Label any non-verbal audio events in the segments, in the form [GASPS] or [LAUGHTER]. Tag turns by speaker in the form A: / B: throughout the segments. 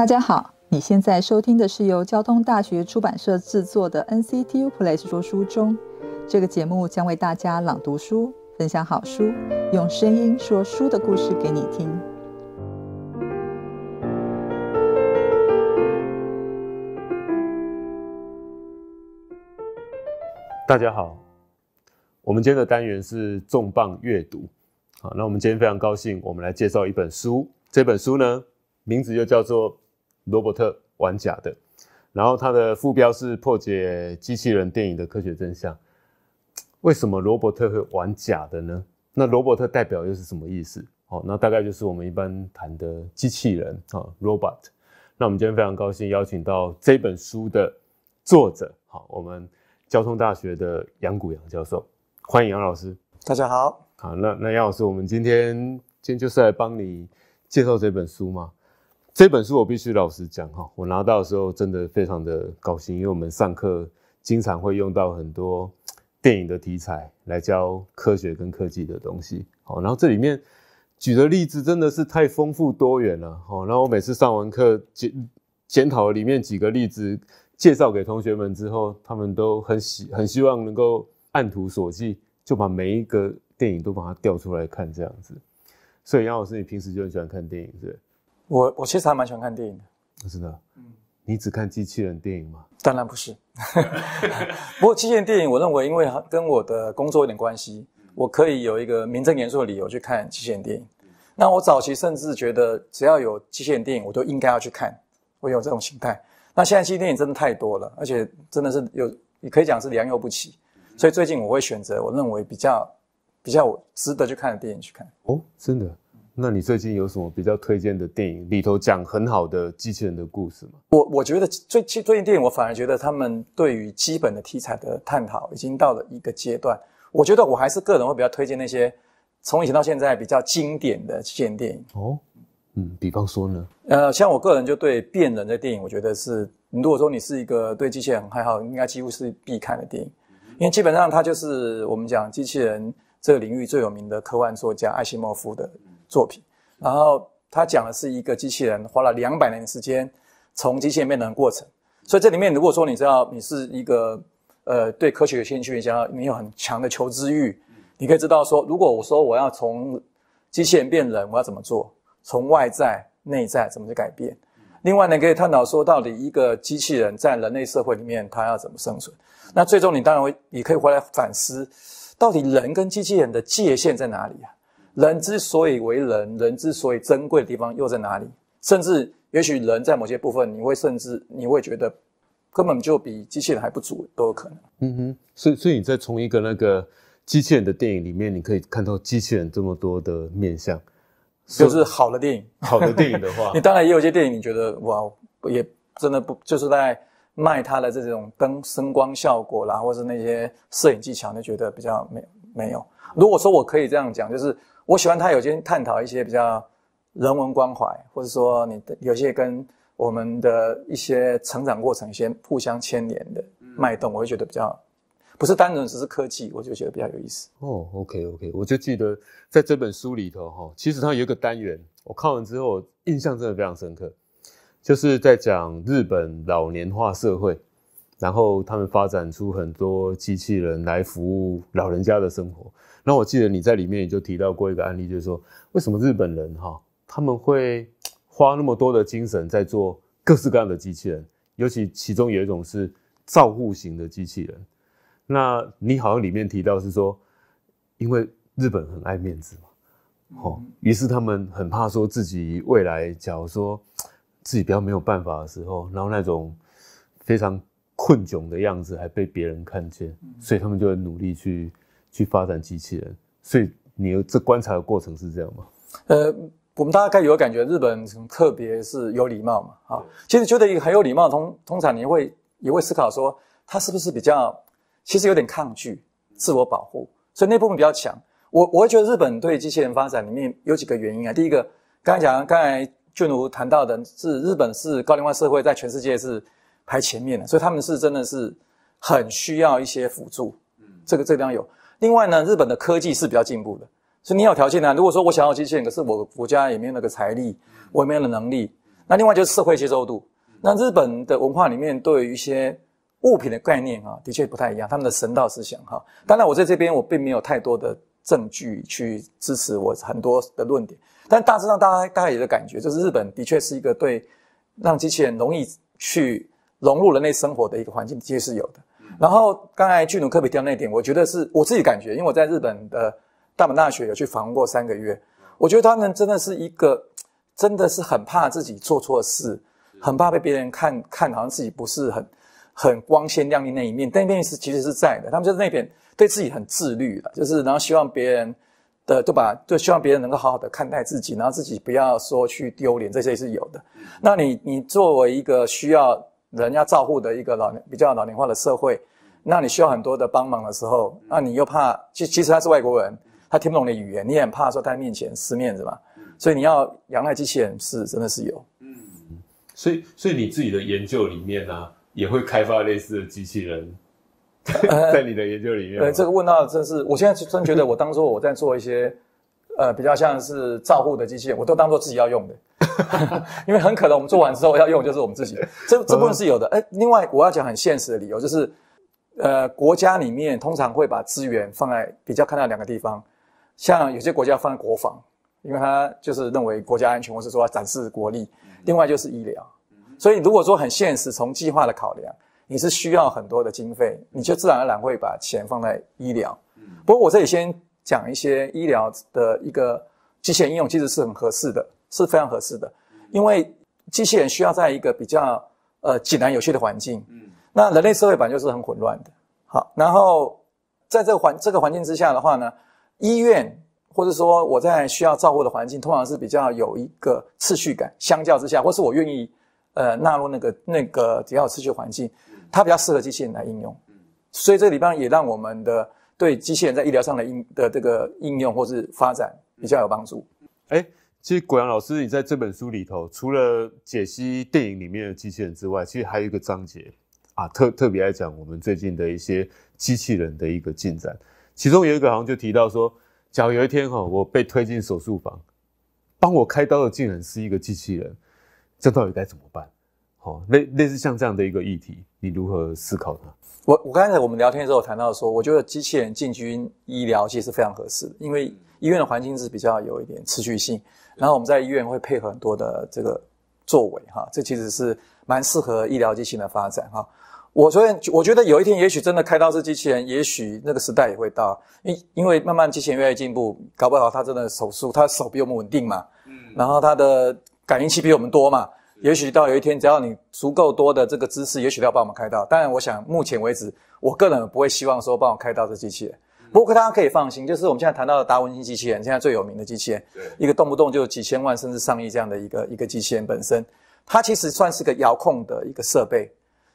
A: 大家好，你现在收听的是由交通大学出版社制作的《NCTU Play 说书》中，这个节目将为大家朗读书、分享好书，用声音说书的故事给你听。
B: 大家好，我们今天的单元是重磅阅读。好，那我们今天非常高兴，我们来介绍一本书，这本书呢，名字就叫做。罗伯特玩假的，然后他的副标是破解机器人电影的科学真相。为什么罗伯特会玩假的呢？那罗伯特代表又是什么意思？哦，那大概就是我们一般谈的机器人啊，robot。那我们今天非常高兴邀请到这本书的作者，好，我们交通大学的杨谷杨教授，欢迎杨老师。大家好，好，那那杨老师，我们今天今天就是来帮你介绍这本书嘛。这本书我必须老实讲哈，我拿到的时候真的非常的高兴，因为我们上课经常会用到很多电影的题材来教科学跟科技的东西。好，然后这里面举的例子真的是太丰富多元了。好，然后我每次上完课检检讨里面几个例子，介绍给同学们之后，他们都很希很希望能够按图索骥，就把每一个电影都把它调出来看这样子。所以杨老师，你平时就很喜欢看电影，是？
A: 我我其实还蛮喜欢看电影的，
B: 是真的。嗯，你只看机器人电影吗？
A: 当然不是。[LAUGHS] 不过机器人电影，我认为因为跟我的工作有点关系，我可以有一个名正言顺的理由去看机器人电影。那我早期甚至觉得只要有机器人电影，我都应该要去看，我有这种心态。那现在机器人电影真的太多了，而且真的是有，你可以讲是良莠不齐。所以最近我会选择我认为比较比较值得去看的电影去看。
B: 哦，真的。那你最近有什么比较推荐的电影里头讲很好的机器人的故事吗？
A: 我我觉得最近最近电影，我反而觉得他们对于基本的题材的探讨已经到了一个阶段。我觉得我还是个人会比较推荐那些从以前到现在比较经典的机器人电影。
B: 哦，嗯，比方说呢？
A: 呃，像我个人就对变人的电影，我觉得是如果说你是一个对机器人很爱好，应该几乎是必看的电影，因为基本上它就是我们讲机器人这个领域最有名的科幻作家艾西莫夫的。作品，然后他讲的是一个机器人花了两百年时间从机器人变的过程，所以这里面如果说你知道你是一个呃对科学有兴趣，想要你有很强的求知欲，你可以知道说，如果我说我要从机器人变人，我要怎么做？从外在、内在怎么去改变？另外呢，可以探讨说，到底一个机器人在人类社会里面，它要怎么生存？那最终你当然会，你可以回来反思，到底人跟机器人的界限在哪里啊？人之所以为人，人之所以珍贵的地方又在哪里？甚至也许人在某些部分，你会甚至你会觉得根本就比机器人还不足，都有可能。嗯哼，
B: 所以所以你在从一个那个机器人的电影里面，你可以看到机器人这么多的面相，
A: 就是好的电影，好的电影的话，[LAUGHS] 你当然也有一些电影，你觉得哇，也真的不就是在卖它的这种灯声光效果啦，或是那些摄影技巧，就觉得比较没没有。如果说我可以这样讲，就是。我喜欢他有些探讨一些比较人文关怀，或者说你有些跟我们的一些成长过程先互相牵连的脉动，我会觉得比较不是单纯只是科技，我就觉得比较有意思。
B: 哦，OK OK，我就记得在这本书里头哈，其实它有一个单元，我看完之后印象真的非常深刻，就是在讲日本老年化社会，然后他们发展出很多机器人来服务老人家的生活。那我记得你在里面也就提到过一个案例，就是说为什么日本人哈他们会花那么多的精神在做各式各样的机器人，尤其其中有一种是照护型的机器人。那你好像里面提到是说，因为日本很爱面子嘛，哦，于是他们很怕说自己未来假如说自己比较没有办法的时候，然后那种非常困窘的样子还被别人看见，所以他们就会努力去。去发展机器人，所以你有这观察的过程是这样吗？
A: 呃，我们大概有感觉，日本特别是有礼貌嘛，啊，其实觉得一个很有礼貌，通通常你会也会思考说，他是不是比较其实有点抗拒自我保护，所以那部分比较强。我我会觉得日本对机器人发展里面有几个原因啊。第一个，刚才讲，刚才俊如谈到的是日本是高龄化社会，在全世界是排前面的，所以他们是真的是很需要一些辅助，嗯，这个这方有。另外呢，日本的科技是比较进步的，所以你有条件呢。如果说我想要机器人，可是我国家也没有那个财力，我也没有那能力。那另外就是社会接受度。那日本的文化里面对于一些物品的概念啊，的确不太一样。他们的神道思想哈，当然我在这边我并没有太多的证据去支持我很多的论点，但大致上大家大概有个感觉，就是日本的确是一个对让机器人容易去融入人类生活的一个环境，的确是有的。然后刚才巨龙比提到那点，我觉得是我自己感觉，因为我在日本的大阪大学有去访问过三个月，我觉得他们真的是一个，真的是很怕自己做错事，很怕被别人看看，好像自己不是很很光鲜亮丽那一面。但那面是其实是在的，他们就是那边对自己很自律的，就是然后希望别人的对把，就希望别人能够好好的看待自己，然后自己不要说去丢脸，这些是有的。那你你作为一个需要人家照顾的一个老年比较老龄化的社会。那你需要很多的帮忙的时候，那你又怕，其其实他是外国人，他听不懂的语言，你也很怕说在面前失面子嘛。所以你要仰赖机器人是真的是有。嗯。
B: 所以，所以你自己的研究里面呢，也会开发类似的机器人，
A: [LAUGHS] 在
B: 你的研究里面。对，这个
A: 问到真是，我现在真觉得我当做我在做一些，呃，比较像是照护的机器人，我都当做自己要用的，[LAUGHS] 因为很可能我们做完之后要用就是我们自己。这这部分是有的。哎，另外我要讲很现实的理由就是。呃，国家里面通常会把资源放在比较看到两个地方，像有些国家放在国防，因为他就是认为国家安全或是说要展示国力。另外就是医疗，所以如果说很现实，从计划的考量，你是需要很多的经费，你就自然而然会把钱放在医疗。嗯。不过我这里先讲一些医疗的一个机器人应用，其实是很合适的是非常合适的，因为机器人需要在一个比较呃井然有序的环境。嗯。那人类社会本就是很混乱的，好，然后在这个环这个环境之下的话呢，医院或者说我在需要照顾的环境，通常是比较有一个次序感，相较之下，或是我愿意呃纳入那个那个比较次序环境，它比较适合机器人来应用，所以这里边也让我们的对机器人在医疗上的应的这个应用或是发展比较有帮助。
B: 哎，其实果阳老师，你在这本书里头除了解析电影里面的机器人之外，其实还有一个章节。啊，特特别来讲我们最近的一些机器人的一个进展，其中有一个好像就提到说，假如有一天哈，我被推进手术房，帮我开刀的竟然是一个机器人，这到底该怎么办？好，类类似像这样的一个议题，你如何思考它？
A: 我我刚才我们聊天的时候谈到说，我觉得机器人进军医疗其实是非常合适的，因为医院的环境是比较有一点持续性，然后我们在医院会配合很多的这个作为哈，这其实是蛮适合医疗机器人的发展哈。我所以我觉得有一天也许真的开刀是机器人，也许那个时代也会到。因因为慢慢机器人越来越进步，搞不好他真的手术，他的手比我们稳定嘛。嗯。然后他的感应器比我们多嘛。也许到有一天，只要你足够多的这个知识，也许都要帮们开刀。当然，我想目前为止，我个人不会希望说帮我开刀是机器人。不过大家可以放心，就是我们现在谈到的达文西机器人，现在最有名的机器人，一个动不动就几千万甚至上亿这样的一个一个机器人本身，它其实算是个遥控的一个设备。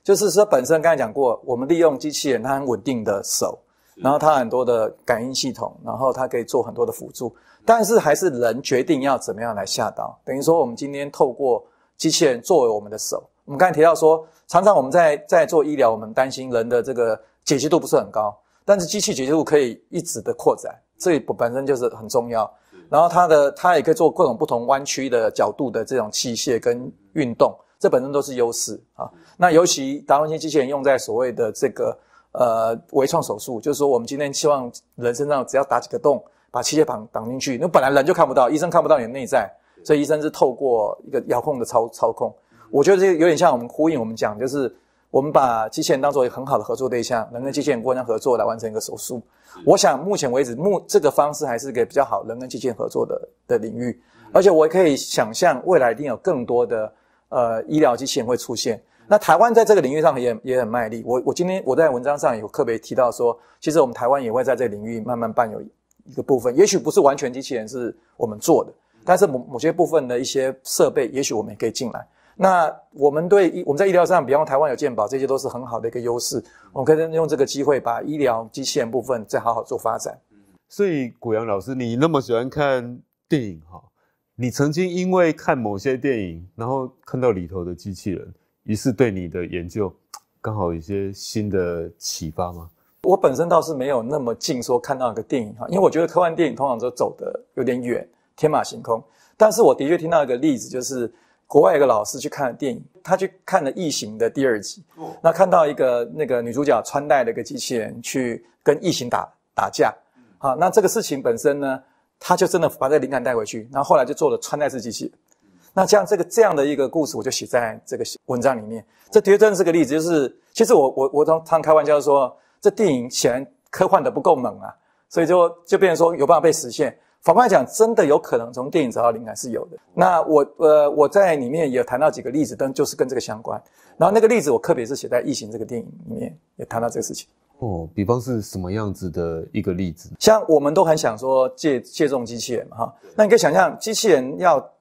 A: 就是说，本身刚才讲过，我们利用机器人，它很稳定的手，然后它很多的感应系统，然后它可以做很多的辅助。但是还是人决定要怎么样来下刀。等于说，我们今天透过机器人作为我们的手。我们刚才提到说，常常我们在在做医疗，我们担心人的这个解析度不是很高，但是机器解析度可以一直的扩展，这本身就是很重要。然后它的它也可以做各种不同弯曲的角度的这种器械跟运动，这本身都是优势啊。那尤其达芬奇机器人用在所谓的这个呃微创手术，就是说我们今天希望人身上只要打几个洞，把器械绑绑进去，那本来人就看不到，医生看不到你的内在，所以医生是透过一个遥控的操操控。我觉得这有点像我们呼应我们讲，就是我们把机器人当做一个很好的合作对象，人跟机器人互相合作来完成一个手术。我想目前为止，目这个方式还是一个比较好人跟机器人合作的的领域，而且我可以想象未来一定有更多的呃医疗机器人会出现。那台湾在这个领域上也也很卖力。我我今天我在文章上有特别提到说，其实我们台湾也会在这个领域慢慢占有一个部分。也许不是完全机器人是我们做的，但是某某些部分的一些设备，也许我们也可以进来。那我们对我们在医疗上，比方台湾有健保，这些都是很好的一个优势。我们可以用这个机会把医疗机器人部分再好好做发展。
B: 所以古洋老师，你那么喜欢看电影哈？你曾经因为看某些电影，然后看到里头的机器人。于是对你的研究，刚好有一些新的启发吗？
A: 我本身倒是没有那么近说看到一个电影哈，因为我觉得科幻电影通常都走得有点远，天马行空。但是我的确听到一个例子，就是国外一个老师去看了电影，他去看了《异形》的第二集，那看到一个那个女主角穿戴的一个机器人去跟异形打打架，好，那这个事情本身呢，他就真的把这个灵感带回去，然后后来就做了穿戴式机器人。那像这个这样的一个故事，我就写在这个文章里面。这的确真是个例子，就是其实我我我常常开玩笑说，这电影显然科幻的不够猛啊，所以就就变成说有办法被实现。反过来讲，真的有可能从电影找到灵感是有的。那我呃我在里面也谈到几个例子，但就是跟这个相关。然后那个例子我特别是写在《异形》这个电影里面，也谈到这个事情。
B: 哦，比方是什么样子的一个例子？
A: 像我们都很想说借借重机器人哈，那你可以想象机器人要。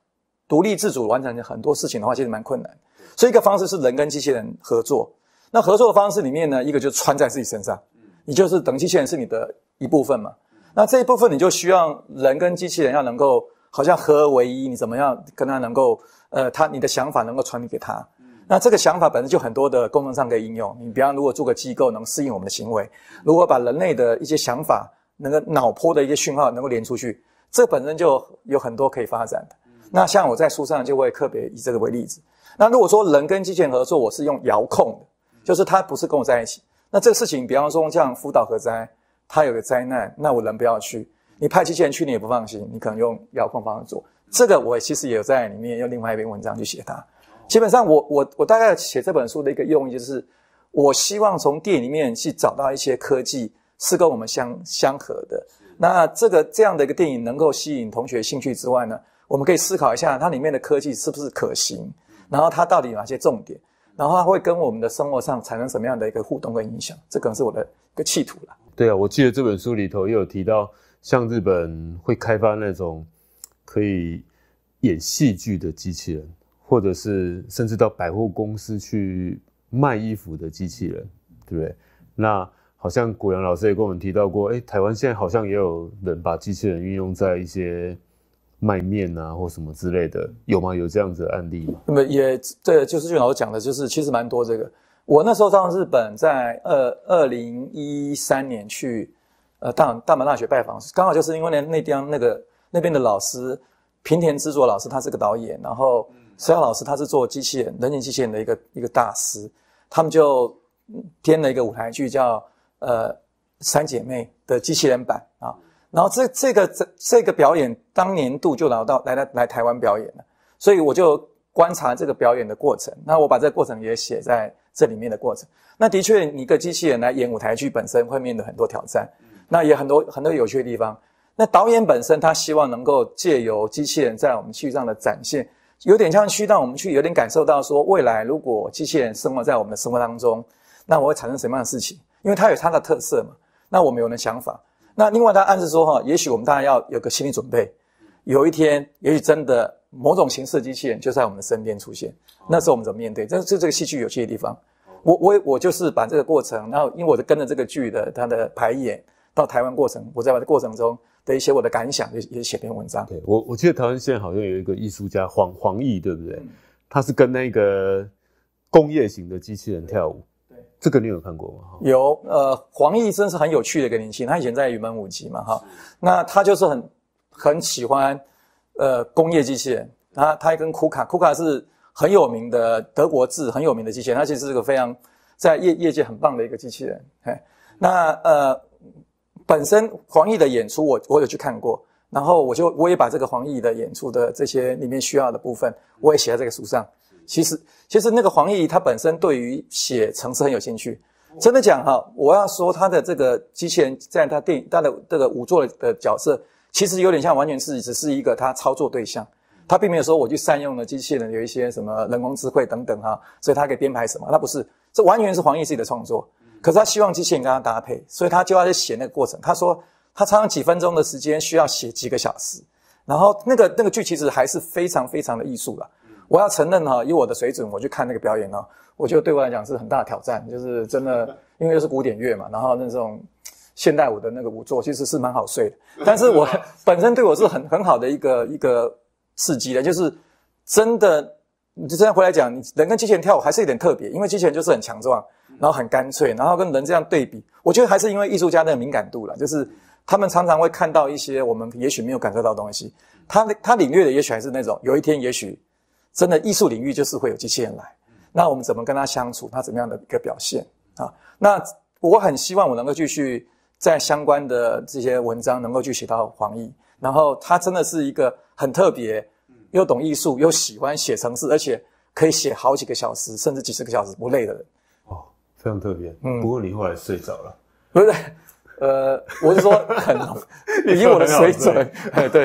A: 独立自主完成很多事情的话，其实蛮困难。所以一个方式是人跟机器人合作。那合作的方式里面呢，一个就是穿在自己身上，你就是等机器人是你的一部分嘛。那这一部分你就需要人跟机器人要能够好像合而为一。你怎么样跟他能够呃，他你的想法能够传递给他？那这个想法本身就很多的功能上可以应用。你比方如果做个机构能适应我们的行为，如果把人类的一些想法能够脑波的一些讯号能够连出去，这本身就有很多可以发展的。那像我在书上就会特别以这个为例子。那如果说人跟机器人合作，我是用遥控的，就是他不是跟我在一起。那这个事情，比方说像福岛核灾，它有个灾难，那我人不要去，你派机器人去，你也不放心，你可能用遥控方式做。这个我其实也有在里面用另外一篇文章去写它。基本上，我我我大概写这本书的一个用意就是，我希望从电影里面去找到一些科技是跟我们相相合的。那这个这样的一个电影能够吸引同学兴趣之外呢？我们可以思考一下它里面的科技是不是可行，然后它到底有哪些重点，然后它会跟我们的生活上产生什么样的一个互动跟影响，这能是我的一个企图了。
B: 对啊，我记得这本书里头也有提到，像日本会开发那种可以演戏剧的机器人，或者是甚至到百货公司去卖衣服的机器人，对不对？那好像古阳老师也跟我们提到过，哎，台湾现在好像也有人把机器人运用在一些。卖面啊，或什么之类的，有吗？有这样子案例吗？
A: 那么也对，就是俊师讲的，就是其实蛮多这个。我那时候到日本，在二二零一三年去，呃，大大阪大学拜访，刚好就是因为那那地方那个那边的老师平田知作老师，他是个导演，然后石耀老师他是做机器人、人形机器人的一个一个大师，他们就编了一个舞台剧，叫呃《三姐妹》的机器人版啊。然后这这个这这个表演当年度就来到来来来台湾表演了，所以我就观察这个表演的过程。那我把这个过程也写在这里面的过程。那的确，你个机器人来演舞台剧本身会面对很多挑战，那也很多很多有趣的地方。那导演本身他希望能够借由机器人在我们虚上的展现，有点像去像，我们去有点感受到说未来如果机器人生活在我们的生活当中，那我会产生什么样的事情？因为它有它的特色嘛。那我们有了想法。那另外，他暗示说哈，也许我们当然要有个心理准备，有一天，也许真的某种形式的机器人就在我们身边出现，那时候我们怎么面对？这这这个戏剧有趣的地方。我我我就是把这个过程，然后因为我是跟着这个剧的它的排演到台湾过程，我在把的过程中的一些我的感想也也写篇文章。对，
B: 我我记得台湾现在好像有一个艺术家黄黄奕，对不对？他是跟那个工业型的机器人跳舞。这个你有看过吗？
A: 有，呃，黄奕真是很有趣的一个年轻人，他以前在云门舞集嘛，哈，那他就是很很喜欢，呃，工业机器人，他他还跟库卡，库卡是很有名的德国字，很有名的机器人，他其实是个非常在业业界很棒的一个机器人。嘿，那呃，本身黄奕的演出，我我有去看过，然后我就我也把这个黄奕的演出的这些里面需要的部分，我也写在这个书上。其实，其实那个黄奕他本身对于写程式很有兴趣。真的讲哈，我要说他的这个机器人在他电影他的这个五座的角色，其实有点像完全是只是一个他操作对象，他并没有说我去善用了机器人有一些什么人工智慧等等哈，所以他可以编排什么，那不是，这完全是黄奕自己的创作。可是他希望机器人跟他搭配，所以他就要去写那个过程。他说他常常几分钟的时间需要写几个小时，然后那个那个剧其实还是非常非常的艺术了。我要承认哈，以我的水准，我去看那个表演呢，我觉得对我来讲是很大挑战。就是真的，[LAUGHS] 因为又是古典乐嘛，然后那种现代舞的那个舞作其实是蛮好睡的。[LAUGHS] 但是我 [LAUGHS] 本身对我是很很好的一个一个刺激的，就是真的，就这样回来讲，人跟机器人跳舞还是有点特别，因为机器人就是很强壮，然后很干脆，然后跟人这样对比，我觉得还是因为艺术家的敏感度了，就是他们常常会看到一些我们也许没有感受到东西，他他领略的也许还是那种有一天也许。真的艺术领域就是会有机器人来，那我们怎么跟他相处？他怎么样的一个表现啊？那我很希望我能够继续在相关的这些文章能够去写到黄奕，然后他真的是一个很特别，又懂艺术又喜欢写程式，而且可以写好几个小时甚至几十个小时不累的人。哦，
B: 非常特别。嗯。不过你后来睡着了。不是，
A: 呃，我是说很 [LAUGHS] 以我的水准，哎，对，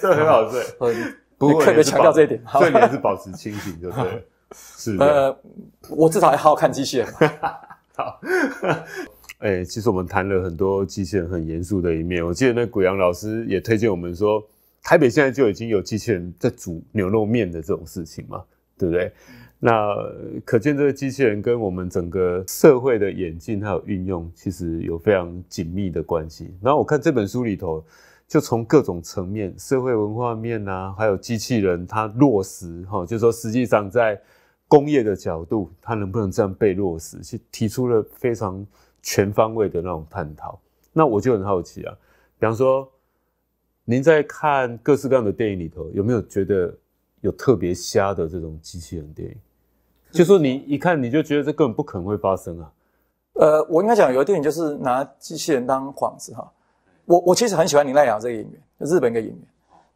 A: 这很好睡。[LAUGHS] [LAUGHS] 过 [LAUGHS] 特别强调这一点，这 [LAUGHS] 以你是保持清醒，就 [LAUGHS] 是是。呃，我至少还好好看机器人。好，
B: 哎，其实我们谈了很多机器人很严肃的一面。我记得那古洋老师也推荐我们说，台北现在就已经有机器人在煮牛肉面的这种事情嘛，对不对？那可见这个机器人跟我们整个社会的演进还有运用，其实有非常紧密的关系。然后我看这本书里头。就从各种层面，社会文化面呐，还有机器人它落实哈，就是说实际上在工业的角度，它能不能这样被落实，去提出了非常全方位的那种探讨。那我就很好奇啊，比方说，您在看各式各样的电影里头，有没有觉得有特别瞎的这种机器人电影？就说你一看你就觉得这根本不可能会发生啊。
A: 呃，我应该讲，有的电影就是拿机器人当幌子哈。我我其实很喜欢林奈良这个演员，日本一个演员，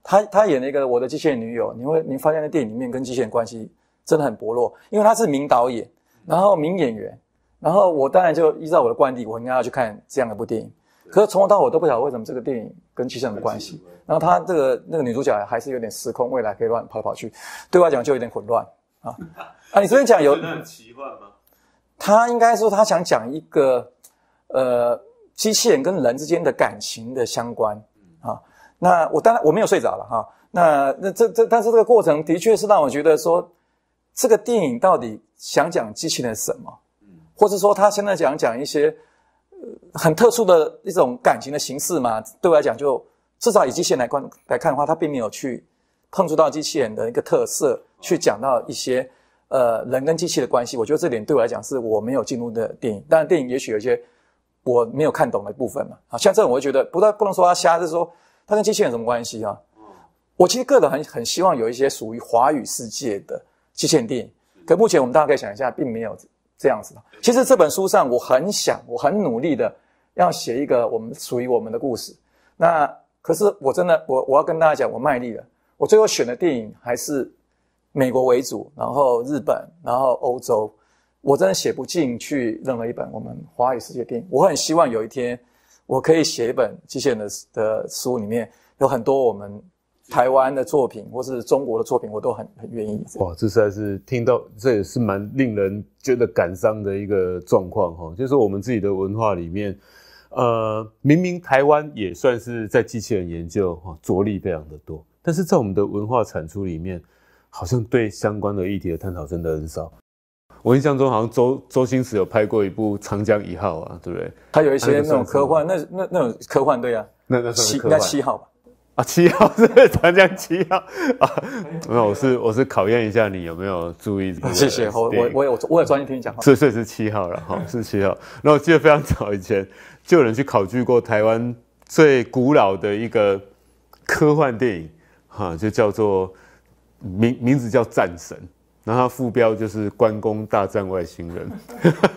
A: 他他演那个《我的机器人女友》，你会你发现那电影里面跟机器人关系真的很薄弱，因为他是名导演，然后名演员，然后我当然就依照我的惯例，我应该要去看这样一部电影。可是从头到尾都不晓得为什么这个电影跟机器人有关系。然后他这个那个女主角还是有点时空未来可以乱跑来跑去，对外讲就有点混乱啊 [LAUGHS] 啊！你昨天讲有很
B: 奇幻吗？
A: 他应该说他想讲一个，呃。机器人跟人之间的感情的相关，啊，那我当然我没有睡着了哈。那那这这，但是这个过程的确是让我觉得说，这个电影到底想讲机器人什么？嗯，或者说他现在讲讲一些，呃，很特殊的一种感情的形式嘛。对我来讲，就至少以机器人来观来看的话，它并没有去碰触到机器人的一个特色，去讲到一些呃人跟机器的关系。我觉得这点对我来讲是我没有进入的电影。当然，电影也许有一些。我没有看懂的部分嘛，啊，像这种我觉得不但不能说他瞎，是说他跟机器人有什么关系啊？我其实个人很很希望有一些属于华语世界的机器人电影，可目前我们大家可以想一下，并没有这样子。其实这本书上，我很想，我很努力的要写一个我们属于我们的故事，那可是我真的，我我要跟大家讲，我卖力了，我最后选的电影还是美国为主，然后日本，然后欧洲。我真的写不进去任何一本我们华语世界电影。我很希望有一天，我可以写一本机器人的的书，里面有很多我们台湾的作品，或是中国的作品，我都很很愿意。
B: 哇，这实在是听到，这也是蛮令人觉得感伤的一个状况哈。就是我们自己的文化里面，呃，明明台湾也算是在机器人研究哈着力非常的多，但是在我们的文化产出里面，好像对相关的议题的探讨真的很少。我印象中好像周周星驰有拍过一部《长江一号》啊，对不对？他有一些那种科
A: 幻，那那那种科幻，对啊，那那七，应该七号吧？啊，七号是 [LAUGHS]《长江七号》啊。
B: 没有，我是我是考验一下你有没有注意。谢谢，我我
A: 我我我也专心听你讲。话。是
B: 是是七号了哈，是七号。那我记得非常早以前就有人去考据过台湾最古老的一个科幻电影，哈，就叫做名名字叫《战神》。然后副标就是关公大战外星人，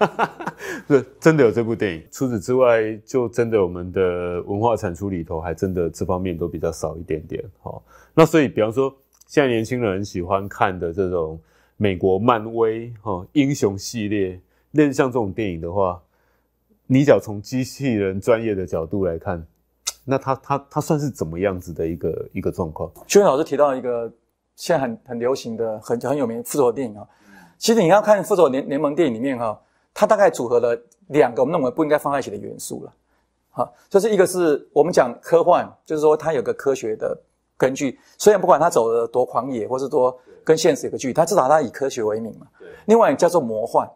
B: [LAUGHS] 是，真的有这部电影。除此之外，就真的我们的文化产出里头，还真的这方面都比较少一点点。好，那所以，比方说，现在年轻人喜欢看的这种美国漫威哈英雄系列，那像这种电影的话，你只要从机器人专业的角度来看，那它它它算是怎么样子的一个一个状
A: 况？邱老师提到一个。现在很很流行的、很很有名《复仇电影啊，其实你要看《复仇联联盟》电影里面哈，它大概组合了两个我们认为不应该放在一起的元素了，哈，就是一个是我们讲科幻，就是说它有个科学的根据，虽然不管它走的多狂野或是多跟现实有个距离，它至少它以科学为名嘛。另外叫做魔幻，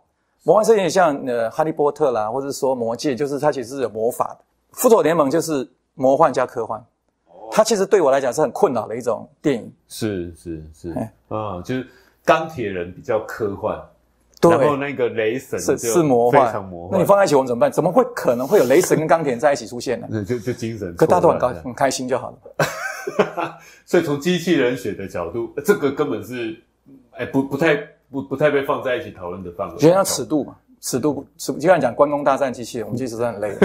A: 魔幻是有点像呃《哈利波特》啦，或者说《魔戒》，就是它其实有魔法的。《复仇联盟》就是魔幻加科幻。它其实对我来讲是很困扰的一种
B: 电影，是是是，嗯，就是钢铁人比较科幻，然后那个雷神是是魔幻，那你放
A: 在一起我们怎么办？怎么会可能会有雷神跟钢铁在一起出现呢？[LAUGHS]
B: 那就就精神，可大都很高很
A: 开心就好了。[LAUGHS] 所以从机器人学的角度，这个根本是，哎，不不太不不太被放在一起讨论的范围，人家尺度嘛。尺度尺，就像你讲关公大战机器人，我们其实真的很累。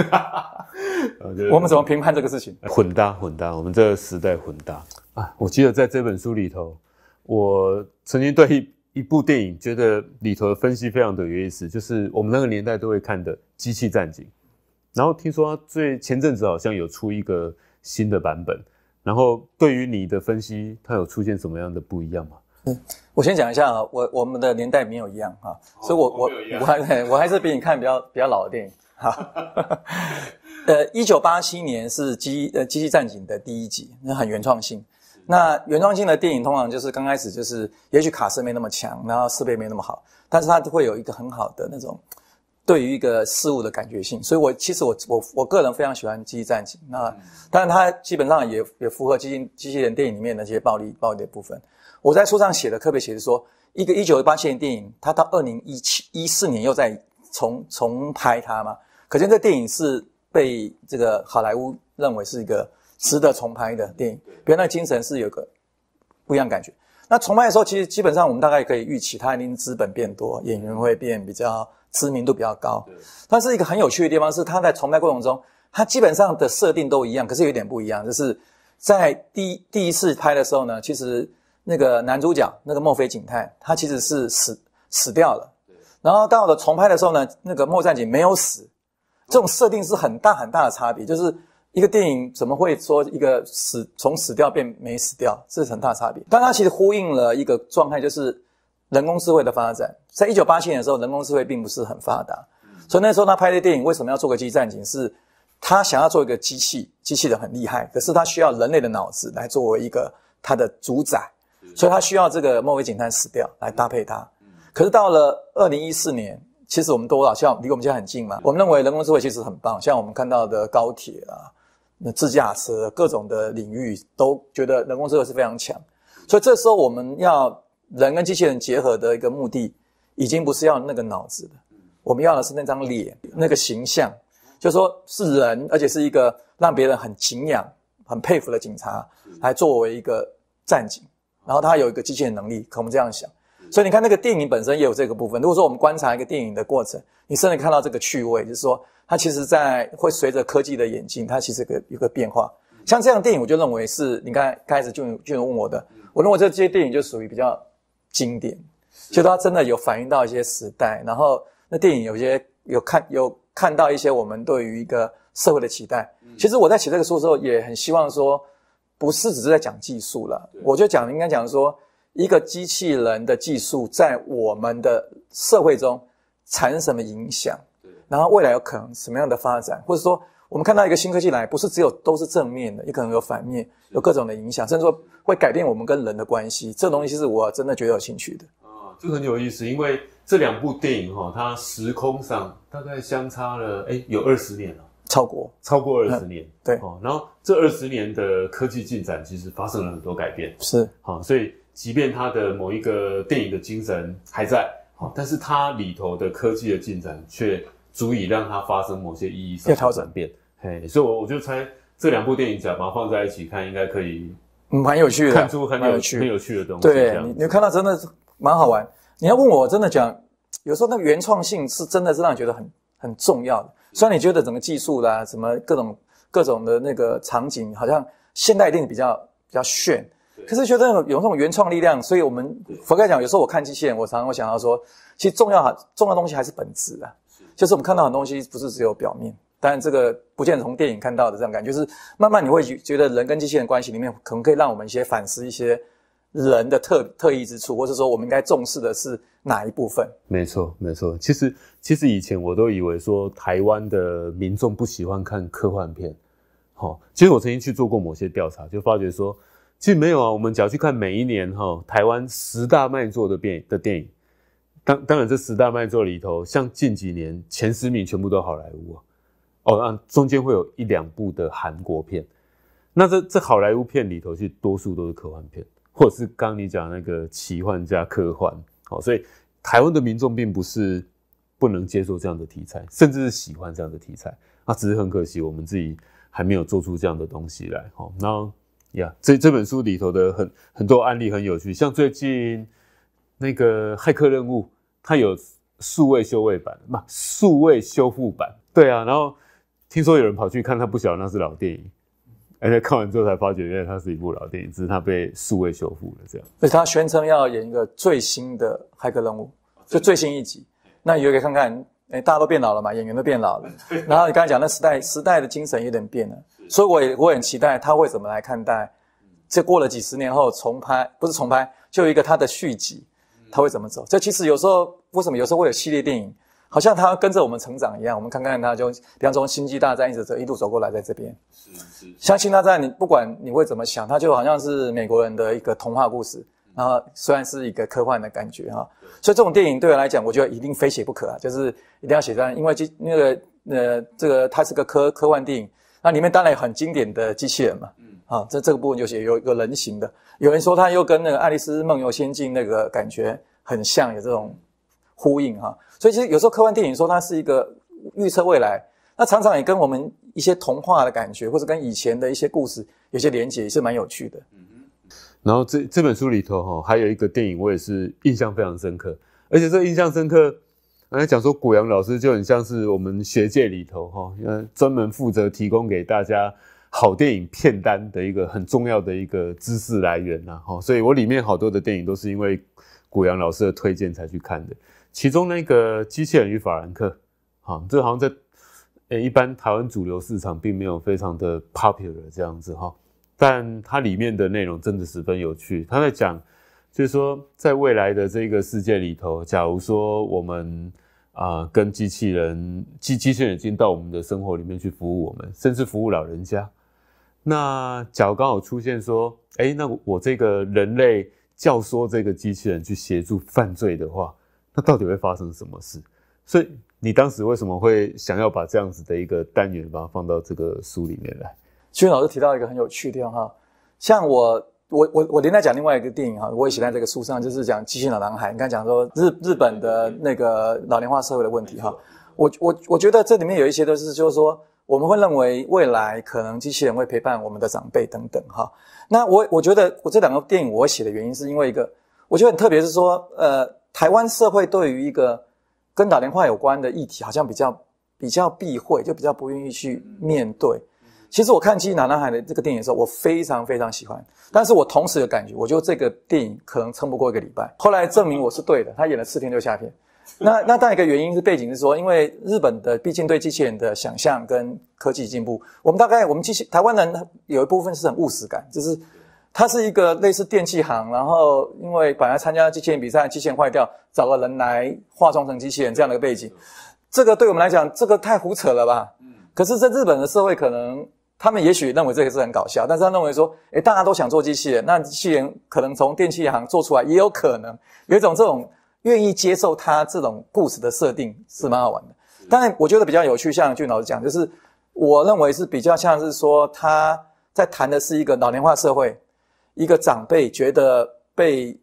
A: [LAUGHS] 我们怎么评判这个事情？
B: 混搭，混搭，我们这个时代混搭。啊，我记得在这本书里头，我曾经对一一部电影觉得里头的分析非常的有意思，就是我们那个年代都会看的《机器战警》。然后听说最前阵子好像有出一个新的版本，然后对于你的分析，它有出现什么样的不一样吗？
A: 我先讲一下啊，我我们的年代没有一样啊，所以我我我 [LAUGHS] 我还是比你看比较比较老的电影哈。[LAUGHS] 呃，一九八七年是机呃《机器战警》的第一集，那很原创性。那原创性的电影通常就是刚开始就是，也许卡斯没那么强，然后设备没那么好，但是它会有一个很好的那种对于一个事物的感觉性。所以我其实我我我个人非常喜欢《机器战警》那但是它基本上也也符合机器机器人电影里面那些暴力暴力的部分。我在书上写的特别写是说，一个一九八七年电影，它到二零一七一四年又在重重拍它嘛。可见这电影是被这个好莱坞认为是一个值得重拍的电影。比如那精神是有个不一样感觉。那重拍的时候，其实基本上我们大概可以预期，它一定资本变多，演员会变比较知名度比较高。但是一个很有趣的地方是，它在重拍过程中，它基本上的设定都一样，可是有点不一样，就是在第第一次拍的时候呢，其实。那个男主角，那个墨菲警探，他其实是死死掉了。对。然后到了重拍的时候呢，那个墨战警没有死，这种设定是很大很大的差别。就是一个电影怎么会说一个死从死掉变没死掉，这是很大差别。但它其实呼应了一个状态，就是人工智慧的发展。在一九八七年的时候，人工智慧并不是很发达，所以那时候他拍的电影为什么要做个机战警？是，他想要做一个机器，机器人很厉害，可是他需要人类的脑子来作为一个他的主宰。所以他需要这个末尾警探死掉来搭配它。可是到了二零一四年，其实我们多少像离我们现在很近嘛。我们认为人工智能其实很棒，像我们看到的高铁啊、那自驾车各种的领域，都觉得人工智能是非常强。所以这时候我们要人跟机器人结合的一个目的，已经不是要那个脑子的，我们要的是那张脸、那个形象，就说是人，而且是一个让别人很敬仰、很佩服的警察，来作为一个战警。然后它有一个机械的能力，可我们这样想，所以你看那个电影本身也有这个部分。如果说我们观察一个电影的过程，你甚至看到这个趣味，就是说它其实在会随着科技的演进，它其实个有个变化。像这样电影，我就认为是，你看开始就有就有问我的，我认为这些电影就属于比较经典，就它真的有反映到一些时代。然后那电影有些有看有看到一些我们对于一个社会的期待。其实我在写这个书的时候，也很希望说。不是只是在讲技术了，我就讲，应该讲说一个机器人的技术在我们的社会中产生什么影响，然后未来有可能什么样的发展，或者说我们看到一个新科技来，不是只有都是正面的，也可能有反面，有各种的影响，甚至说会改变我们跟人的关系。这东西是我真的觉得有兴趣的
B: 啊，这个很有意思，因为这两部电影哈，它时空上大概相差了哎有二十年了。超
A: 过超过二十年，对哦。
B: 然后这二十年的科技进展，其实发生了很多改变，是好。所以即便它的某一个电影的精神还在，好，但是它里头的科技的进展，却足以让它发生某些意义上的转变。嘿，所以我就猜这两部电影只要把它放在一起看，应该可以，
A: 蛮有趣的，看出很有趣、很
B: 有趣的东西。对，
A: 你你看到真的蛮好玩。你要问我真的讲，有时候那个原创性是真的，是让你觉得很很重要的。虽然你觉得整个技术啦，什么各种各种的那个场景，好像现代一定比较比较炫，可是觉得有那种原创力量。所以我们佛过讲，有时候我看机器人，我常常会想到说，其实重要哈，重要东西还是本质啊。就是我们看到很多东西不是只有表面，但这个不见得从电影看到的这种感觉，是慢慢你会觉得人跟机器人关系里面，可能可以让我们一些反思一些。人的特特异之处，或是说我们应该重视的是哪一部分？
B: 没错，没错。其实其实以前我都以为说台湾的民众不喜欢看科幻片，好，其实我曾经去做过某些调查，就发觉说，其实没有啊。我们只要去看每一年哈台湾十大卖座的片的电影，当当然这十大卖座里头，像近几年前十名全部都好莱坞，哦，那中间会有一两部的韩国片，那这这好莱坞片里头去多数都是科幻片。或者是刚你讲那个奇幻加科幻，好，所以台湾的民众并不是不能接受这样的题材，甚至是喜欢这样的题材，啊，只是很可惜我们自己还没有做出这样的东西来，好，那呀，这这本书里头的很很多案例很有趣，像最近那个《骇客任务》，它有数位修位版，不，数位修复版，对啊，然后听说有人跑去看，他不晓得那是老电影。而且看完之后才发觉，原来它是一部老电影，只是它被数位修复了这样。
A: 且他宣称要演一个最新的《骇客任务》，就最新一集。那有可以看看，哎，大家都变老了嘛，演员都变老了。然后你刚才讲那时代，时代的精神有点变了，所以我也我很期待他会怎么来看待，这过了几十年后重拍，不是重拍，就一个他的续集，他会怎么走？这其实有时候为什么有时候会有系列电影？好像他跟着我们成长一样，我们看看他就，比方说《星际大战》一直走一路走过来，在这边，是是。像《星大战》，你不管你会怎么想，它就好像是美国人的一个童话故事，然后虽然是一个科幻的感觉哈，所以这种电影对我来讲，我觉得一定非写不可啊，就是一定要写上，因为机那个呃，这个它是个科科幻电影，那里面当然有很经典的机器人嘛，嗯，啊，在这个部分就写有个人形的，有人说它又跟那个《爱丽丝梦游仙境》那个感觉很像，有这种。呼应哈，所以其实有时候科幻电影说它是一个预测未来，那常常也跟我们一些童话的感觉，或者跟以前的一些故事有些连结，也是蛮有趣的。嗯
B: 然后这这本书里头哈，还有一个电影我也是印象非常深刻，而且这印象深刻，刚才讲说古阳老师就很像是我们学界里头哈，因专门负责提供给大家好电影片单的一个很重要的一个知识来源呐，哈。所以我里面好多的电影都是因为古阳老师的推荐才去看的。其中那个《机器人与法兰克》，好，这好像在诶，一般台湾主流市场并没有非常的 popular 这样子哈，但它里面的内容真的十分有趣。他在讲，就是说，在未来的这个世界里头，假如说我们啊，跟机器人、机机器人已经到我们的生活里面去服务我们，甚至服务老人家，那假如刚好出现说，哎，那我这个人类教唆这个机器人去协助犯罪的话。那到底会发生什么事？所以你当时为什么会想要把这样子的一个单元把它放到这个书里面来？
A: 实老师提到一个很有趣方哈，像我我我我连带讲另外一个电影哈，我也写在这个书上，就是讲《机器老男孩》。你刚讲说日日本的那个老龄化社会的问题哈，我我我觉得这里面有一些都是就是说我们会认为未来可能机器人会陪伴我们的长辈等等哈。那我我觉得我这两个电影我写的原因是因为一个我觉得很特别是说呃。台湾社会对于一个跟打电话有关的议题，好像比较比较避讳，就比较不愿意去面对。其实我看《机器男孩》的这个电影的时候，我非常非常喜欢，但是我同时有感觉，我觉得这个电影可能撑不过一个礼拜。后来证明我是对的，他演了四天就下片。那那当然一个原因是背景是说，因为日本的毕竟对机器人的想象跟科技进步，我们大概我们机器台湾人有一部分是很务实感，就是。他是一个类似电器行，然后因为本来参加机器人比赛，机器人坏掉，找个人来化妆成机器人这样的一个背景。这个对我们来讲，这个太胡扯了吧？嗯。可是在日本的社会，可能他们也许认为这个是很搞笑，但是他认为说，诶，大家都想做机器人，那机器人可能从电器行做出来，也有可能有一种这种愿意接受他这种故事的设定是蛮好玩的。但我觉得比较有趣，像俊老师讲，就是我认为是比较像是说他在谈的是一个老年化社会。一个长辈觉得被，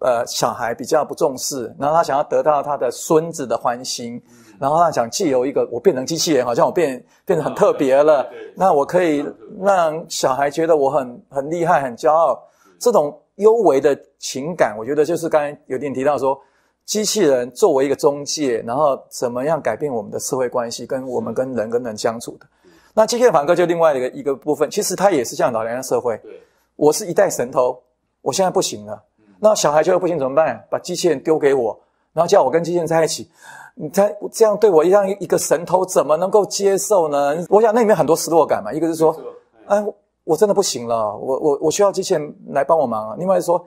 A: 呃，小孩比较不重视，然后他想要得到他的孙子的欢心，然后他想借由一个我变成机器人，好像我变变得很特别了，那我可以让小孩觉得我很很厉害、很骄傲。这种幽微的情感，我觉得就是刚才有点提到说，机器人作为一个中介，然后怎么样改变我们的社会关系，跟我们跟人跟人相处的。那机械反哥就另外一个一个部分，其实它也是像老年社会。我是一代神偷，我现在不行了。那小孩觉得不行怎么办？把机器人丢给我，然后叫我跟机器人在一起。你他这样对我，一样一个神偷怎么能够接受呢？我想那里面很多失落感嘛。一个是说，哎，我真的不行了，我我我需要机器人来帮我忙。另外是说，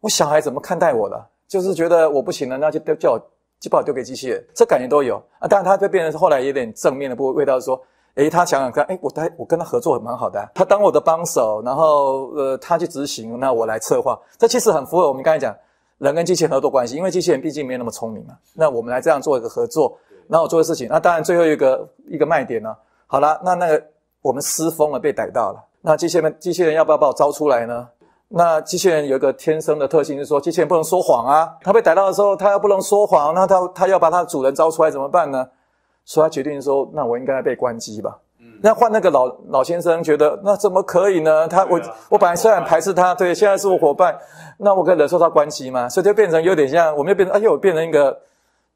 A: 我小孩怎么看待我的？就是觉得我不行了，那就丢叫我就把我丢给机器人，这感觉都有啊。当然，他对别人后来有点正面的部味道说。诶，他想想看，诶，我他我跟他合作蛮好的，他当我的帮手，然后呃，他去执行，那我来策划，这其实很符合我们刚才讲人跟机器人合作关系，因为机器人毕竟没有那么聪明嘛。那我们来这样做一个合作，那我做的事情，那当然最后一个一个卖点呢。好了，那那个我们失疯了，被逮到了，那机器人机器人要不要把我招出来呢？那机器人有一个天生的特性，就是说机器人不能说谎啊。他被逮到的时候，他要不能说谎，那他他要把他的主人招出来怎么办呢？所以他决定说：“那我应该被关机吧。”那换那个老老先生觉得：“那怎么可以呢？”他我我本来虽然排斥他，对，现在是我伙伴，那我可以忍受他关机吗？所以就变成有点像，我们就变成哎呦，变成一个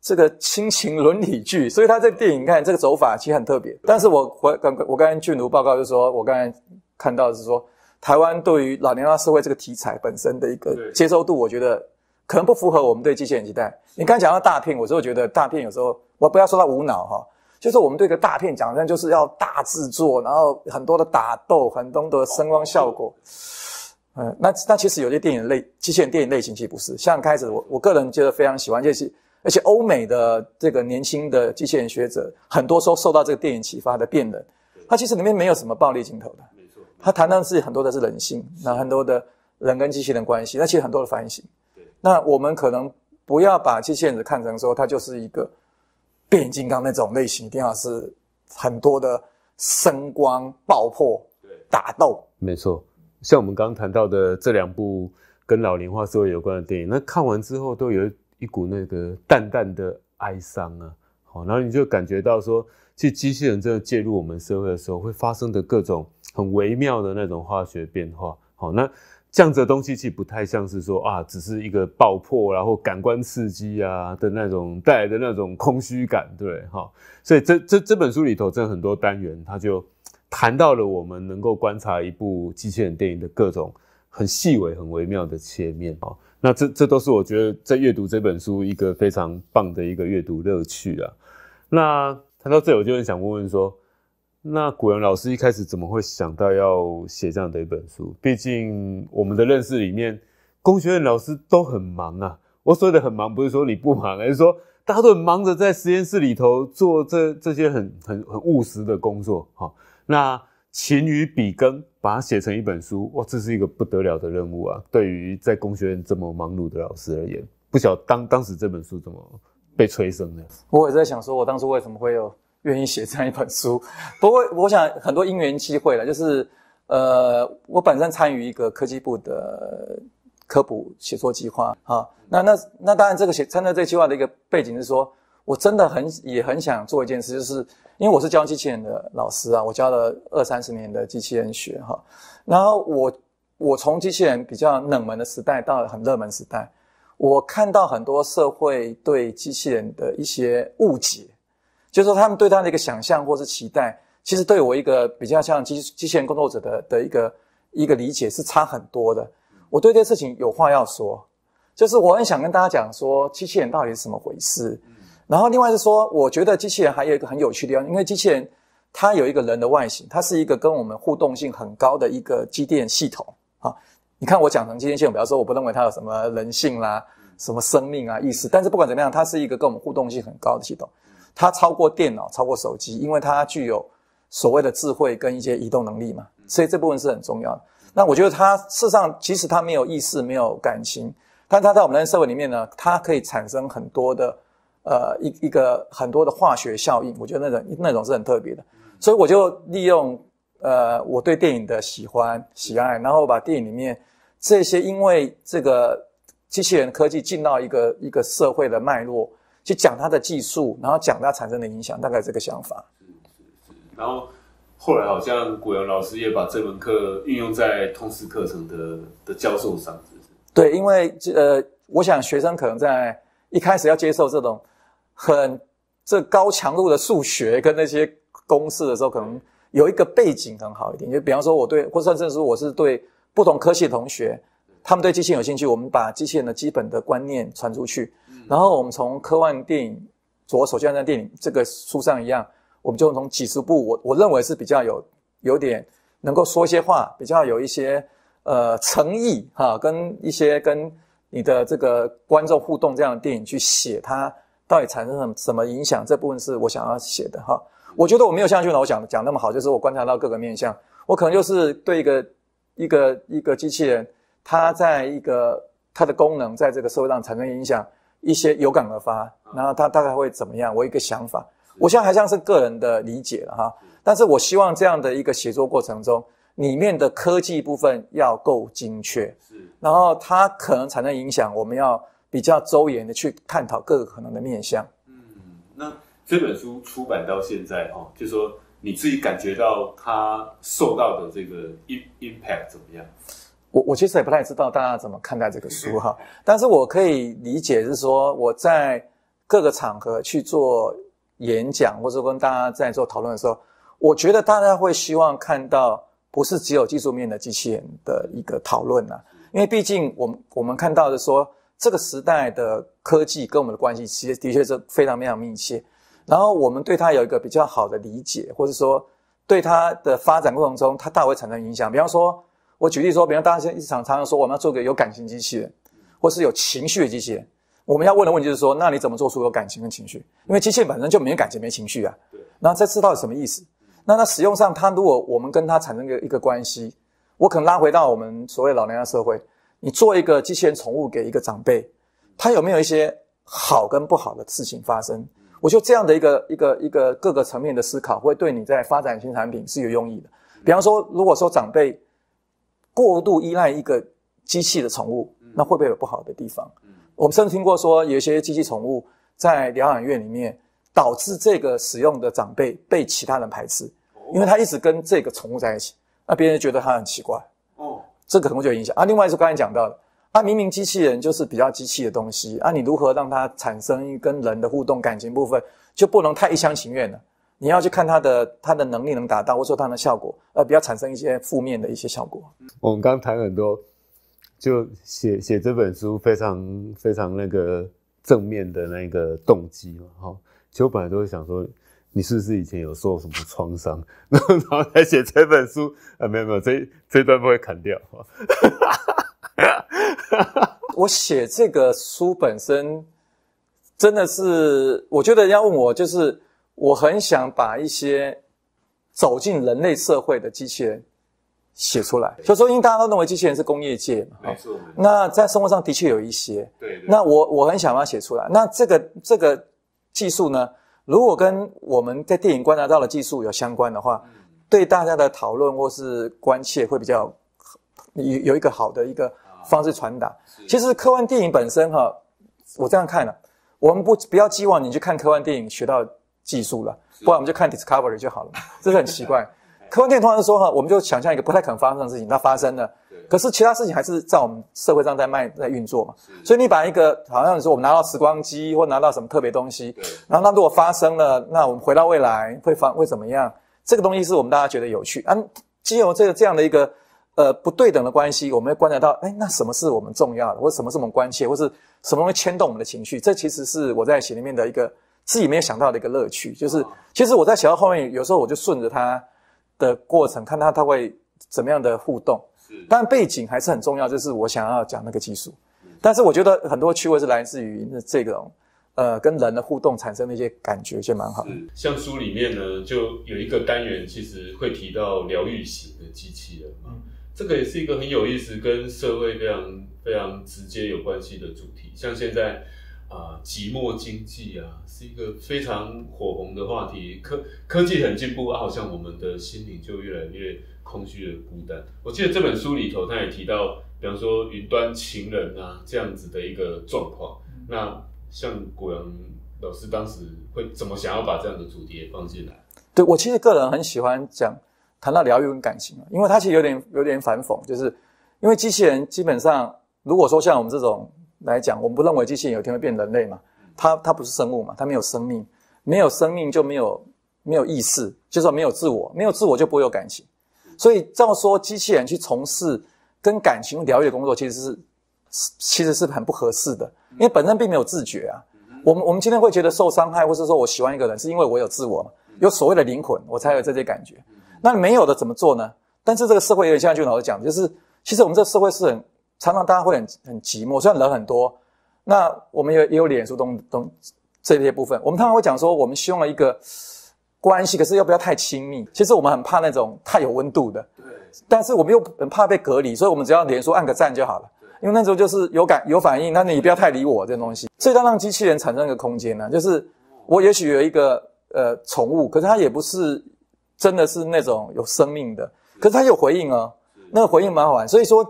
A: 这个亲情伦理剧。所以他这电影看这个走法其实很特别。但是我回刚我刚才俊如报告就是说我刚才看到是说台湾对于老年化社会这个题材本身的一个接受度，我觉得可能不符合我们对机器人期待。你刚讲到大片，我就后觉得大片有时候。我不要说他无脑哈，就是我们对一个大片讲，那就是要大制作，然后很多的打斗，很多的声光效果。嗯，那那其实有些电影类，机器人电影类型其实不是。像开始我我个人觉得非常喜欢，就是而且欧美的这个年轻的机器人学者，很多时候受到这个电影启发的。变器人，它其实里面没有什么暴力镜头的，没错。他谈的是很多的是人性，那很多的人跟机器人关系，那其实很多的反省。那我们可能不要把机器人看成说它就是一个。变形金刚那种类型，一定要是很多的声光爆破、打斗，
B: 没错。像我们刚刚谈到的这两部跟老龄化社会有关的电影，那看完之后都有一股那个淡淡的哀伤啊。好，然后你就感觉到说，其实机器人真的介入我们社会的时候，会发生的各种很微妙的那种化学变化。好，那。像的东西，其实不太像是说啊，只是一个爆破，然后感官刺激啊的那种带来的那种空虚感，对哈。所以这这这本书里头，这很多单元，它就谈到了我们能够观察一部机器人电影的各种很细微、很微妙的切面啊。那这这都是我觉得在阅读这本书一个非常棒的一个阅读乐趣啊。那谈到这，我就很想问问说。那古人老师一开始怎么会想到要写这样的一本书？毕竟我们的认识里面，工学院老师都很忙啊。我说的很忙，不是说你不忙，而是说大家都很忙着在实验室里头做这这些很很很务实的工作。哈，那勤于笔耕，把它写成一本书，哇，这是一个不得了的任务啊。对于在工学院这么忙碌的老师而言，不晓当当时这本书怎么被催生的。
A: 我也在想，说我当时为什么会有。愿意写这样一本书，不过我想很多因缘机会了，就是，呃，我本身参与一个科技部的科普写作计划啊，那那那当然这个写参加这计划的一个背景是说，我真的很也很想做一件事，就是因为我是教机器人的老师啊，我教了二三十年的机器人学哈，然后我我从机器人比较冷门的时代到很热门时代，我看到很多社会对机器人的一些误解。就是说他们对他的一个想象或是期待，其实对我一个比较像机机器人工作者的的一个一个理解是差很多的。我对这个事情有话要说，就是我很想跟大家讲说，机器人到底是怎么回事。然后另外是说，我觉得机器人还有一个很有趣的地方，因为机器人它有一个人的外形，它是一个跟我们互动性很高的一个机电系统啊。你看我讲成机电系统，不要说我不认为它有什么人性啦，什么生命啊、意识，但是不管怎么样，它是一个跟我们互动性很高的系统。它超过电脑，超过手机，因为它具有所谓的智慧跟一些移动能力嘛，所以这部分是很重要的。那我觉得它事实上，其实它没有意识，没有感情，但它在我们社会里面呢，它可以产生很多的，呃，一一个很多的化学效应。我觉得那种那种是很特别的。所以我就利用呃我对电影的喜欢喜爱，然后把电影里面这些，因为这个机器人科技进到一个一个社会的脉络。去讲它的技术，然后讲它产生的影响，大概这个想法。
B: 然后后来好像古洋老师也把这门课运用在通识课程的的教授
A: 上，对。对，因为呃，我想学生可能在一开始要接受这种很这高强度的数学跟那些公式的时候，可能有一个背景很好一点。就比方说，我对或算证书，我是对不同科系的同学，他们对机器人有兴趣，我们把机器人的基本的观念传出去。然后我们从科幻电影，左手枪战电影这个书上一样，我们就从几十部我我认为是比较有有点能够说一些话，比较有一些呃诚意哈，跟一些跟你的这个观众互动这样的电影去写它到底产生什么什么影响，这部分是我想要写的哈。我觉得我没有像俊年讲讲那么好，就是我观察到各个面向，我可能就是对一个一个一个机器人，它在一个它的功能在这个社会上产生影响。一些有感而发，然后他大概会怎么样？我一个想法，我现在还像是个人的理解了哈，但是我希望这样的一个写作过程中，里面的科技部分要够精确，然后它可能产生影响，我们要比较周延的去探讨各个可能的面向。嗯，
B: 那这本书出版到现在哦，就说你自己感觉到它受到的这个 imp impact 怎么样？
A: 我我其实也不太知道大家怎么看待这个书哈，但是我可以理解是说我在各个场合去做演讲，或者跟大家在做讨论的时候，我觉得大家会希望看到不是只有技术面的机器人的一个讨论啊，因为毕竟我们我们看到的说这个时代的科技跟我们的关系，其实的确是非常非常密切，然后我们对它有一个比较好的理解，或者说对它的发展过程中，它大会产生影响，比方说。我举例说，比方大家一常常常说我们要做个有感情机器人，或是有情绪的机器人。我们要问的问题是说，那你怎么做出有感情跟情绪？因为机器本身就没感情没情绪啊。那这知道什么意思？那它使用上，它如果我们跟它产生一个一个关系，我可能拉回到我们所谓老年化社会，你做一个机器人宠物给一个长辈，它有没有一些好跟不好的事情发生？我觉得这样的一个一个一个各个层面的思考，会对你在发展新产品是有用意的。比方说，如果说长辈。过度依赖一个机器的宠物，那会不会有不好的地方？我们甚至听过说，有些机器宠物在疗养院里面，导致这个使用的长辈被其他人排斥，因为他一直跟这个宠物在一起，那别人觉得他很奇怪。哦，这个可能就影响啊。另外就是刚才讲到的，啊，明明机器人就是比较机器的东西，啊，你如何让它产生跟人的互动感情部分，就不能太一厢情愿呢？你要去看他的他的能力能达到，或者说他的效果，而不要产生一些负面的一些效果。
B: 我们刚谈很多，就写写这本书非常非常那个正面的那个动机嘛，哈。其实我本来都会想说，你是不是以前有受什么创伤，[LAUGHS] 然后才写这本书啊？没有没有，这这段不会砍掉。
A: [LAUGHS] 我写这个书本身真的是，我觉得要问我就是。我很想把一些走进人类社会的机器人写出来。就说因为大家都认为机器人是工业界嘛，那在生活上的确有一些。对。那我我很想把它写出来。那这个这个技术呢，如果跟我们在电影观察到的技术有相关的话，对大家的讨论或是关切会比较有有一个好的一个方式传达。其实科幻电影本身哈，我这样看了，我们不不要寄望你去看科幻电影学到。技术了，不然我们就看 discovery 就好了。[LAUGHS] 这是很奇怪。[LAUGHS] 科幻片通常说哈，我们就想象一个不太可能发生的事情，它发生了。可是其他事情还是在我们社会上在卖、在运作嘛。所以你把一个好像说我们拿到时光机或拿到什么特别东西，然后那如果发生了，那我们回到未来会发会怎么样？这个东西是我们大家觉得有趣。啊。既有这个这样的一个呃不对等的关系，我们会观察到，哎，那什么是我们重要的，或什么是我们关切，或是什么东西牵动我们的情绪？这其实是我在写里面的一个。自己没有想到的一个乐趣，就是其实我在小孩后面，有时候我就顺着他的过程，看他他会怎么样的互动。是，但背景还是很重要，就是我想要讲那个技术。但是我觉得很多趣味是来自于这种，呃，跟人的互动产生的一些感觉就蛮好。
B: 像书里面呢，就有一个单元，其实会提到疗愈型的机器人嘛，这个也是一个很有意思，跟社会非常非常直接有关系的主题。像现在。啊，寂寞经济啊，是一个非常火红的话题。科科技很进步啊，好像我们的心灵就越来越空虚、越孤单。我记得这本书里头，他也提到，比方说云端情人啊这样子的一个状况。那像果阳老师当时会怎么想要把这样的主题也放进来？
A: 对我其实个人很喜欢讲谈到疗愈跟感情啊，因为他其实有点有点反讽，就是因为机器人基本上如果说像我们这种。来讲，我们不认为机器人有一天会变人类嘛？它它不是生物嘛？它没有生命，没有生命就没有没有意识，就说没有自我，没有自我就不会有感情。所以这么说，机器人去从事跟感情疗愈工作，其实是是其实是很不合适的，因为本身并没有自觉啊。我们我们今天会觉得受伤害，或是说我喜欢一个人，是因为我有自我，有所谓的灵魂，我才有这些感觉。那没有的怎么做呢？但是这个社会有点像俊老师讲，就是其实我们这个社会是很。常常大家会很很寂寞，虽然人很多，那我们也也有脸书东东这些部分。我们通常会讲说，我们希望一个关系，可是又不要太亲密？其实我们很怕那种太有温度的，对。但是我们又很怕被隔离，所以我们只要脸书按个赞就好了。因为那时候就是有感有反应，那你不要太理我这东西。这它让机器人产生一个空间呢，就是我也许有一个呃宠物，可是它也不是真的是那种有生命的，可是它有回应哦，那个回应蛮好玩。所以说。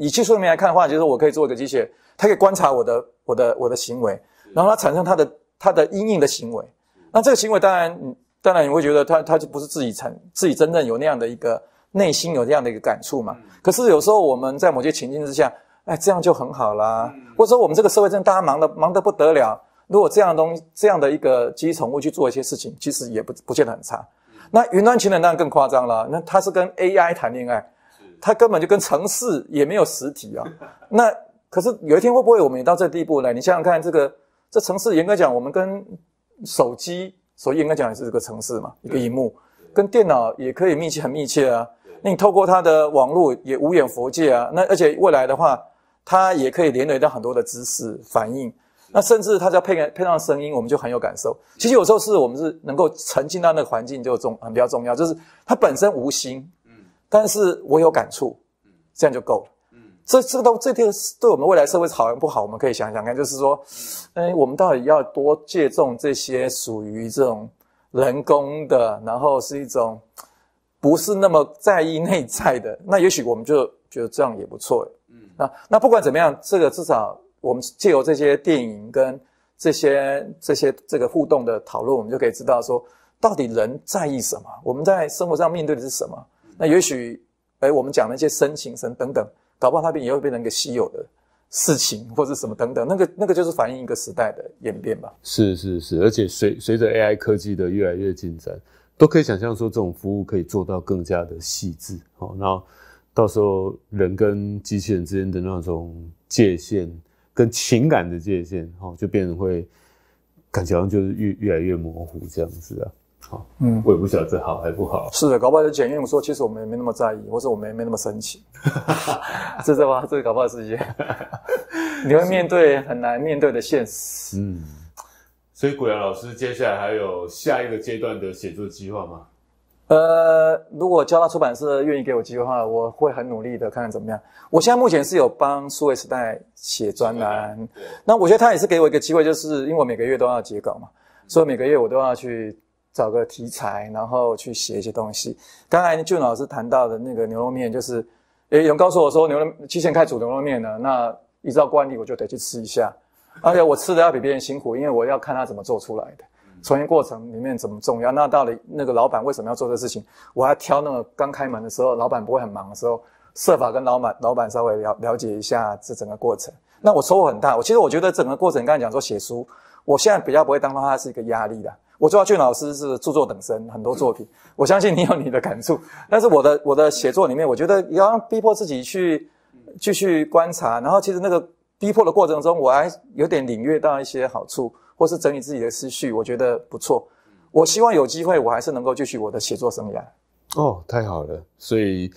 A: 以技术面来看的话，就是我可以做一个机器，它可以观察我的我的我的行为，然后它产生它的它的阴影的行为。那这个行为当然当然你会觉得它它就不是自己产自己真正有那样的一个内心有这样的一个感触嘛。可是有时候我们在某些情境之下，哎，这样就很好啦。或者说我们这个社会正大家忙得忙得不得了，如果这样的东这样的一个机器宠物去做一些事情，其实也不不见得很差。那云端情人当然更夸张了，那它是跟 AI 谈恋爱。它根本就跟城市也没有实体啊。[LAUGHS] 那可是有一天会不会我们也到这地步呢？你想想看，这个这城市严格讲，我们跟手机、手机严格讲也是这个城市嘛，一个荧幕跟电脑也可以密切很密切啊。那你透过它的网络也无眼佛界啊。那而且未来的话，它也可以连累到很多的知识反应。那甚至它在配配上声音，我们就很有感受。其实有时候是我们是能够沉浸到那个环境就重，很比较重要，就是它本身无心。但是我有感触，嗯，这样就够了，嗯，这这个东这个是对我们未来社会是好还是不好，我们可以想想看。就是说，嗯，我们到底要多借重这些属于这种人工的，然后是一种不是那么在意内在的，那也许我们就觉得这样也不错。嗯，那那不管怎么样，这个至少我们借由这些电影跟这些这些这个互动的讨论，我们就可以知道说，到底人在意什么，我们在生活上面对的是什么。那也许，哎，我们讲那些深情、神等等，搞不好它变也会变成一个稀有的事情，或者什么等等。那个那个就是反映一个时代的演变吧。
B: 是是是，而且随随着 AI 科技的越来越进展，都可以想象说这种服务可以做到更加的细致。好，那到时候人跟机器人之间的那种界限，跟情感的界限，哦，就变成会感觉像就是越越来越模糊这样子啊。好，嗯，我也不晓得好还不好。是
A: 的，搞不好就因言我说，其实我没没那么在意，或者我没没那么生气。[LAUGHS] 这什么？这个搞不好事情。你会面对很难面对的现实。嗯。所以古阳
B: 老师，接下来还有下一个阶段的写作计划吗？
A: 呃，如果交大出版社愿意给我机会的话，我会很努力的看看怎么样。我现在目前是有帮数位时代写专栏，那我觉得他也是给我一个机会，就是因为我每个月都要结稿嘛，所以每个月我都要去。找个题材，然后去写一些东西。刚才俊老师谈到的那个牛肉面，就是有人告诉我说牛肉七线开煮牛肉面呢，那依照惯例，我就得去吃一下。而且我吃的要比别人辛苦，因为我要看他怎么做出来的，从一过程里面怎么重要。那到了那个老板为什么要做这事情，我还挑那个刚开门的时候，老板不会很忙的时候，设法跟老板老板稍微了了解一下这整个过程。那我收获很大。我其实我觉得整个过程刚才讲说写书，我现在比较不会当它是一个压力了。我知道俊老师是著作等身，很多作品，我相信你有你的感触。但是我的我的写作里面，我觉得要逼迫自己去，继续观察，然后其实那个逼迫的过程中，我还有点领略到一些好处，或是整理自己的思绪，我觉得不错。我希望有机会，我还是能够继续我的写作生涯。
B: 哦，太好了，所以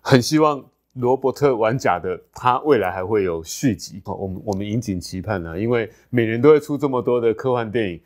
B: 很希望罗伯特·玩家的他未来还会有续集。好，我们我们引颈期盼呢，因为每年都会出这么多的科幻电影。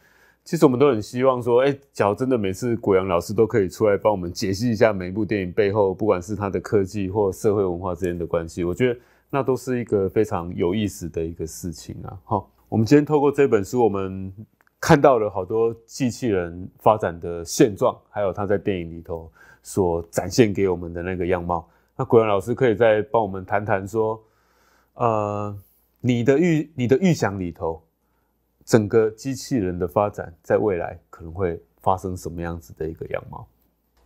B: 其实我们都很希望说，哎，假如真的每次古阳老师都可以出来帮我们解析一下每一部电影背后，不管是他的科技或社会文化之间的关系，我觉得那都是一个非常有意思的一个事情啊。好，我们今天透过这本书，我们看到了好多机器人发展的现状，还有他在电影里头所展现给我们的那个样貌。那古阳老师可以再帮我们谈谈说，呃，你的预你的预想里头。整个机器人的发展，在未来可能会发生什么样子的一个样貌？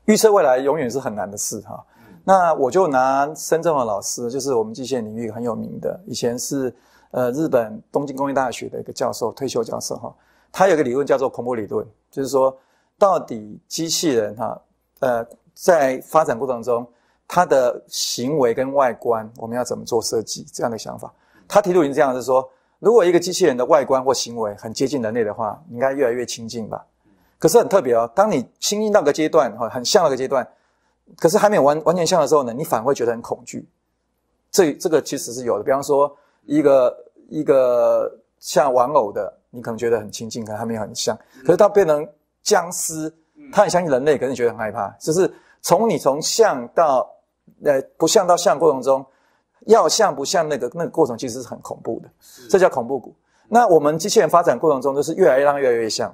A: 预测未来永远是很难的事哈。那我就拿深圳的老师，就是我们机械领域很有名的，以前是呃日本东京工业大学的一个教授，退休教授哈。他有一个理论叫做恐怖理论，就是说到底机器人哈，呃，在发展过程中，它的行为跟外观，我们要怎么做设计这样的想法？他提出一个这样的，是说。如果一个机器人的外观或行为很接近人类的话，应该越来越亲近吧？可是很特别哦，当你亲近到个阶段，哈，很像那个阶段，可是还没有完完全像的时候呢，你反而会觉得很恐惧。这这个其实是有的。比方说，一个一个像玩偶的，你可能觉得很亲近，可能还没有很像。可是它变成僵尸，它很相信人类，可能你觉得很害怕。就是从你从像到呃不像到像过程中。要像不像那个那个过程，其实是很恐怖的，这叫恐怖股。那我们机器人发展过程中，就是越来越让越来越像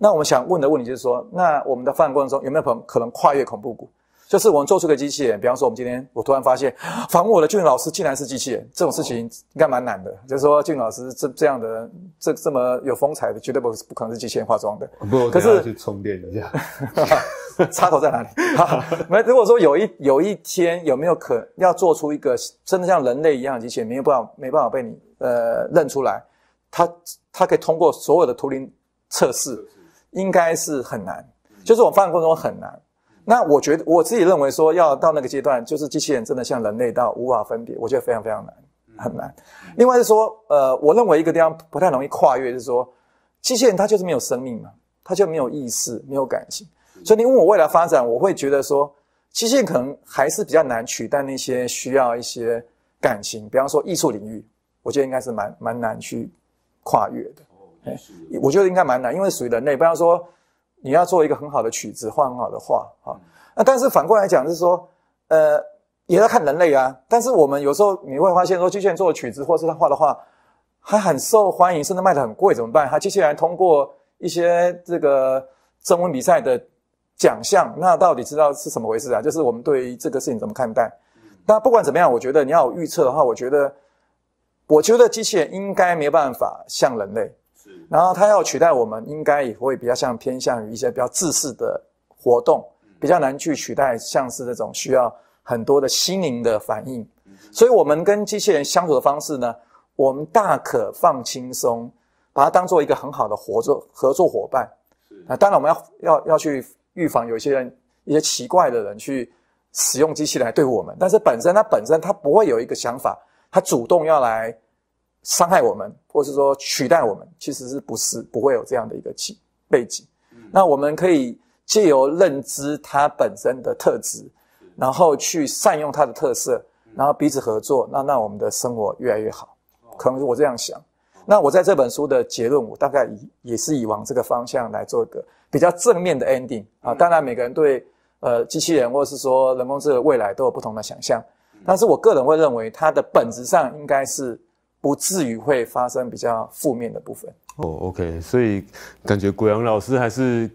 A: 那我们想问的问题就是说，那我们的发展过程中有没有可能可能跨越恐怖股？就是我们做出个机器人，比方说我们今天，我突然发现 [GASPS] 访问我的俊老师竟然是机器人，这种事情应该蛮难的。就是说俊老师这这样的这这么有风采的，绝对不是不可能是机器人化妆的。不，可是去
B: 充电一下，
A: [LAUGHS] 插头在哪里？没，[LAUGHS] 如果说有一有一天有没有可要做出一个真的像人类一样的机器人，没有办法没办法被你呃认出来，他他可以通过所有的图灵测试，应该是很难。就是我发展过程中很难。那我觉得我自己认为说，要到那个阶段，就是机器人真的像人类到无法分别，我觉得非常非常难，很难。另外是说，呃，我认为一个地方不太容易跨越，就是说，机器人它就是没有生命嘛，它就没有意识、没有感情。所以你问我未来发展，我会觉得说，机器人可能还是比较难取代那些需要一些感情，比方说艺术领域，我觉得应该是蛮蛮难去跨越的。哎，我觉得应该蛮难，因为属于人类，比方说。你要做一个很好的曲子，画很好的画，啊。那但是反过来讲，是说，呃，也要看人类啊。但是我们有时候你会发现，说机器人做的曲子，或是他画的画，还很受欢迎，甚至卖的很贵，怎么办？他机器人通过一些这个征文比赛的奖项，那到底知道是什么回事啊？就是我们对这个事情怎么看待？那不管怎么样，我觉得你要有预测的话，我觉得，我觉得机器人应该没有办法像人类。然后它要取代我们，应该也会比较像偏向于一些比较自私的活动，比较难去取代，像是那种需要很多的心灵的反应。所以我们跟机器人相处的方式呢，我们大可放轻松，把它当做一个很好的合作合作伙伴。啊，当然我们要要要去预防有一些一些奇怪的人去使用机器人对付我们，但是本身它本身它不会有一个想法，它主动要来伤害我们。或是说取代我们，其实是不是不会有这样的一个背背景？那我们可以借由认知它本身的特质，然后去善用它的特色，然后彼此合作，那让我们的生活越来越好。可能我这样想，那我在这本书的结论，我大概也也是以往这个方向来做一个比较正面的 ending 啊。当然，每个人对呃机器人或是说人工智能未来都有不同的想象，但是我个人会认为它的本质上应该是。不至于会发生比较负面的部分
B: 哦。OK，所以感觉古阳老师还是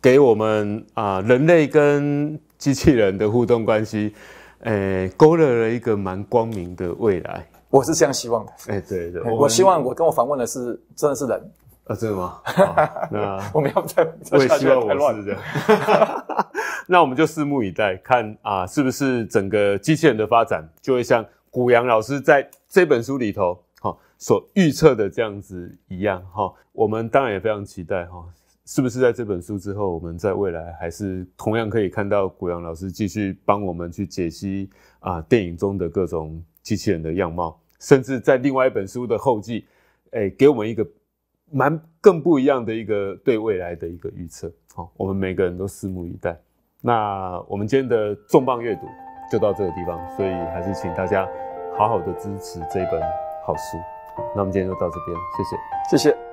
B: 给我们啊人类跟机器人的互动关系，诶，勾勒了一个蛮光明的未来。我是这样希望的。哎，对对，我希望
A: 我跟我访问的是真的是人啊？真的吗？
B: [LAUGHS] [LAUGHS]
A: 我们要不再？我也希望我是的。
B: [LAUGHS] 那我们就拭目以待，看啊是不是整个机器人的发展就会像古阳老师在。这本书里头，哈，所预测的这样子一样，哈，我们当然也非常期待，哈，是不是在这本书之后，我们在未来还是同样可以看到古阳老师继续帮我们去解析啊电影中的各种机器人的样貌，甚至在另外一本书的后记，哎，给我们一个蛮更不一样的一个对未来的一个预测，好，我们每个人都拭目以待。那我们今天的重磅阅读就到这个地方，所以还是请大家。好好的支持这一本好书，那我们今天就到这边，谢谢，谢谢。